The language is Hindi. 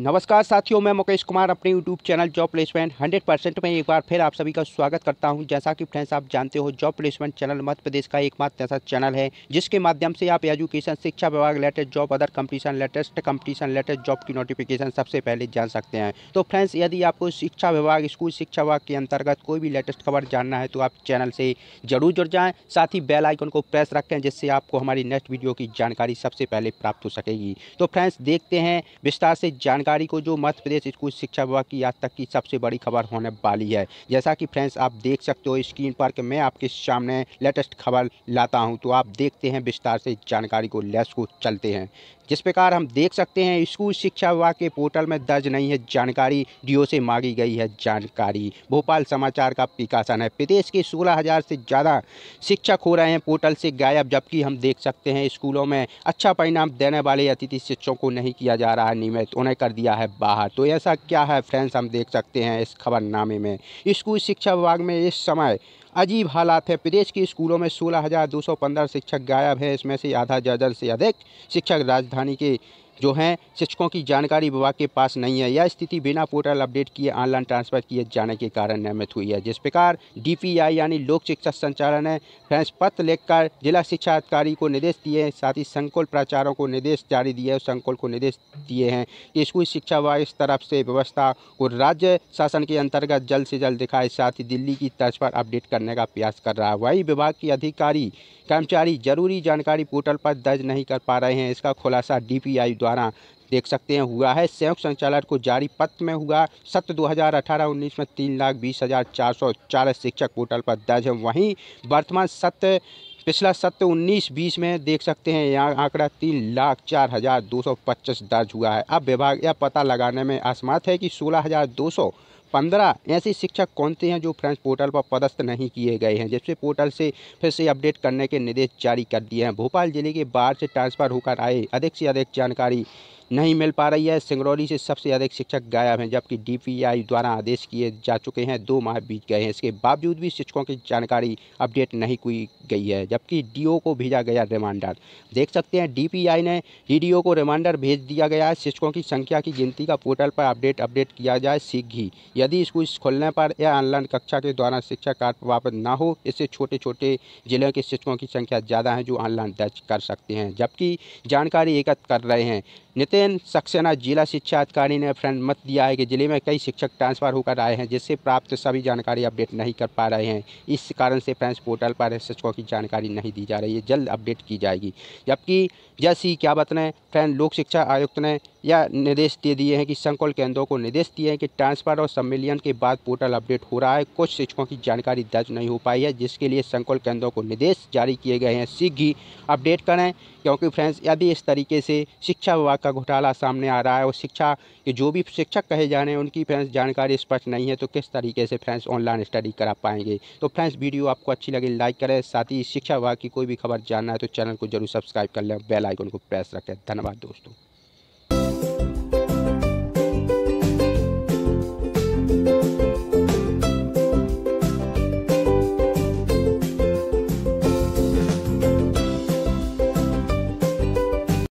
नमस्कार साथियों मैं मुकेश कुमार अपने YouTube channel job placement 100 percent में एक बार फिर आप सभी का स्वागत करता हूं जैसा कि फ्रेंड्स आप जानते हो job placement channel Madhya Pradesh का एकमात्र ऐसा चैनल है जिसके माध्यम से आप एजुकेशन शिक्षा विभाग latest job other competition latest competition latest job की नोटिफिकेशन सबसे पहले जान सकते हैं तो फ्रेंड्स यदि आपको शिक्षा विभाग स्कूल शिक्षा विभाग के अंतर्गत कोई भी लेटेस्ट खबर जानना है तो आप चैनल से जरूर जुड़ जाएँ साथ ही बेल आइकन को प्रेस रखें जिससे आपको हमारी नेक्स्ट वीडियो की जानकारी सबसे पहले प्राप्त हो सकेगी तो फ्रेंड्स देखते हैं विस्तार से जान जानकारी को जो मध्य प्रदेश स्कूल शिक्षा विभाग की आज तक की सबसे बड़ी खबर होने वाली है जैसा कि फ्रेंड्स आप देख सकते हो स्क्रीन पर कि मैं आपके सामने लेटेस्ट खबर लाता हूं तो आप देखते हैं विस्तार से जानकारी को लेस को चलते हैं जिस प्रकार हम देख सकते हैं स्कूल शिक्षा विभाग के पोर्टल में दर्ज नहीं है जानकारी डीओ से मांगी गई है जानकारी भोपाल समाचार का पिकासन है प्रदेश के 16,000 से ज़्यादा शिक्षक हो रहे हैं पोर्टल से गायब जबकि हम देख सकते हैं स्कूलों में अच्छा परिणाम देने वाले अतिथि शिक्षकों को नहीं किया जा रहा है नियमित उन्हें कर दिया है बाहर तो ऐसा क्या है फ्रेंड्स हम देख सकते हैं इस खबरनामे में स्कूल शिक्षा विभाग में इस समय अजीब हालात है प्रदेश के स्कूलों में 16,215 शिक्षक गायब हैं इसमें से आधा दर्जन से अधिक शिक्षक राजधानी के जो हैं शिक्षकों की जानकारी विभाग के पास नहीं है यह स्थिति बिना पोर्टल अपडेट किए ऑनलाइन ट्रांसफर किए जाने के कारण निर्मित हुई है जिस प्रकार डीपीआई यानी लोक शिक्षा संचालन ने फैंस पत्र लिखकर जिला शिक्षा अधिकारी को निर्देश दिए हैं साथ ही संकुल प्राचारों को निर्देश जारी दिए और संकुल को निर्देश दिए हैं कि स्कूल शिक्षा विभाग इस तरफ से व्यवस्था को राज्य शासन के अंतर्गत जल्द से जल्द दिखाए साथ ही दिल्ली की तर्ज पर अपडेट करने करने का प्रयास कर रहा है वही विभाग के अधिकारी कर्मचारी जरूरी जानकारी पोर्टल पर दर्ज नहीं कर पा रहे हैं इसका खुलासा डीपीआई द्वारा देख सकते हैं हुआ है संयुक्त संचालक को जारी पत्र में हुआ सत्र दो हजार अठारह उन्नीस में तीन लाख बीस हज़ार चार सौ चार शिक्षक पोर्टल पर दर्ज है वहीं वर्तमान सत्र पिछला सत्र उन्नीस बीस में देख सकते हैं यहाँ आंकड़ा तीन लाख चार हज़ार दो सौ पच्चीस दर्ज हुआ है अब विभाग यह पता लगाने में असमर्थ है कि सोलह हज़ार दो सौ पंद्रह ऐसे शिक्षक कौन से हैं जो फ्रेंड्स पोर्टल पर पदस्थ नहीं किए गए हैं जिससे पोर्टल से फिर से अपडेट करने के निर्देश जारी कर दिए हैं भोपाल जिले के बाहर से ट्रांसफर होकर आए अधिक से अधिक जानकारी नहीं मिल पा रही है सिंगरौली से सबसे अधिक शिक्षक गायब हैं जबकि डीपीआई द्वारा आदेश किए जा चुके हैं दो माह बीत गए हैं इसके बावजूद भी शिक्षकों की जानकारी अपडेट नहीं की गई है जबकि डीओ को भेजा गया रिमांडर देख सकते हैं डीपीआई ने डीडीओ को रिमांडर भेज दिया गया है शिक्षकों की संख्या की गिनती का पोर्टल पर अपडेट अपडेट किया जाए शीघ्र ही यदि स्कूल खुलने पर या ऑनलाइन कक्षा के दौरान शिक्षा कार्ड वापस ना हो इससे छोटे छोटे जिले के शिक्षकों की संख्या ज़्यादा है जो ऑनलाइन दर्ज कर सकते हैं जबकि जानकारी एकत्र कर रहे हैं नितिन एन सक्सेना जिला शिक्षा अधिकारी ने फ्रेंड मत दिया है कि जिले में कई शिक्षक ट्रांसफर होकर आए हैं जिससे प्राप्त सभी जानकारी अपडेट नहीं कर पा रहे हैं इस कारण से फ्रेंड्स पोर्टल पर शिक्षकों की जानकारी नहीं दी जा रही है जल्द अपडेट की जाएगी जबकि जैसी क्या बताएं फ्रेंड लोक शिक्षा आयुक्त ने या निर्देश दे दिए हैं कि संकुल केंद्रों को निर्देश दिए हैं कि ट्रांसफर और सम्मेलन के बाद पोर्टल अपडेट हो रहा है कुछ शिक्षकों की जानकारी दर्ज नहीं हो पाई है जिसके लिए संकुल केंद्रों को निर्देश जारी किए गए हैं शीघ्र ही अपडेट करें क्योंकि फ्रेंड्स यदि इस तरीके से शिक्षा विभाग का घोटाला सामने आ रहा है और शिक्षा के जो भी शिक्षक कहे जा रहे हैं उनकी फ्रेंड्स जानकारी स्पष्ट नहीं है तो किस तरीके से फ्रेंड्स ऑनलाइन स्टडी करा पाएंगे तो फ्रेंड्स वीडियो आपको अच्छी लगे लाइक करें साथ ही शिक्षा विभाग की कोई भी खबर जानना है तो चैनल को जरूर सब्सक्राइब कर लें बेल आइकन को प्रेस रखें धन्यवाद दोस्तों